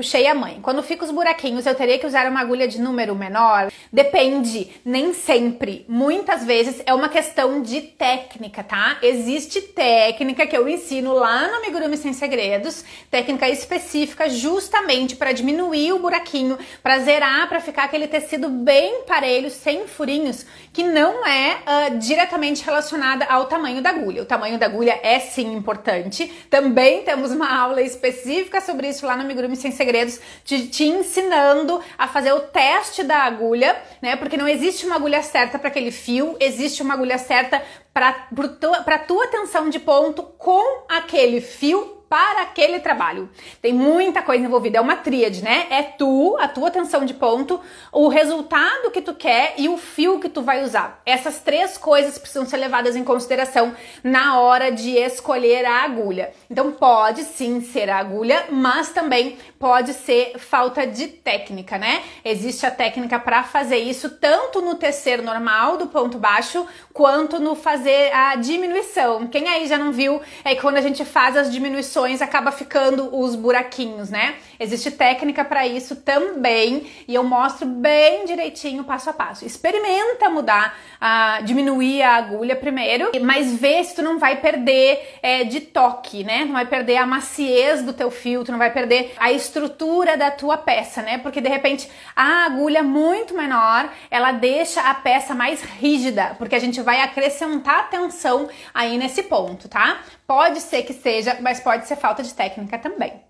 Puxei a mãe. Quando fica os buraquinhos, eu teria que usar uma agulha de número menor? Depende, nem sempre. Muitas vezes é uma questão de técnica, tá? Existe técnica que eu ensino lá no Amigurumi Sem Segredos, técnica específica justamente para diminuir o buraquinho, para zerar, para ficar aquele tecido bem parelho, sem furinhos, que não é uh, diretamente relacionada ao tamanho da agulha. O tamanho da agulha é sim importante. Também temos uma aula específica sobre isso lá no Amigurumi Sem Segredos segredos, te, te ensinando a fazer o teste da agulha, né? Porque não existe uma agulha certa para aquele fio, existe uma agulha certa para tua, tua tensão de ponto com aquele fio para aquele trabalho. Tem muita coisa envolvida, é uma tríade, né? É tu, a tua atenção de ponto, o resultado que tu quer e o fio que tu vai usar. Essas três coisas precisam ser levadas em consideração na hora de escolher a agulha. Então pode sim ser a agulha, mas também pode ser falta de técnica, né? Existe a técnica para fazer isso tanto no tecer normal do ponto baixo quanto no fazer a diminuição. Quem aí já não viu é que quando a gente faz as diminuições acaba ficando os buraquinhos, né? Existe técnica para isso também e eu mostro bem direitinho passo a passo. Experimenta mudar, diminuir a agulha primeiro, mas vê se tu não vai perder é, de toque, né? Não vai perder a maciez do teu fio, não vai perder a estrutura da tua peça, né? Porque de repente a agulha muito menor ela deixa a peça mais rígida, porque a gente vai acrescentar tensão aí nesse ponto, tá? Pode ser que seja, mas pode ser ser falta de técnica também.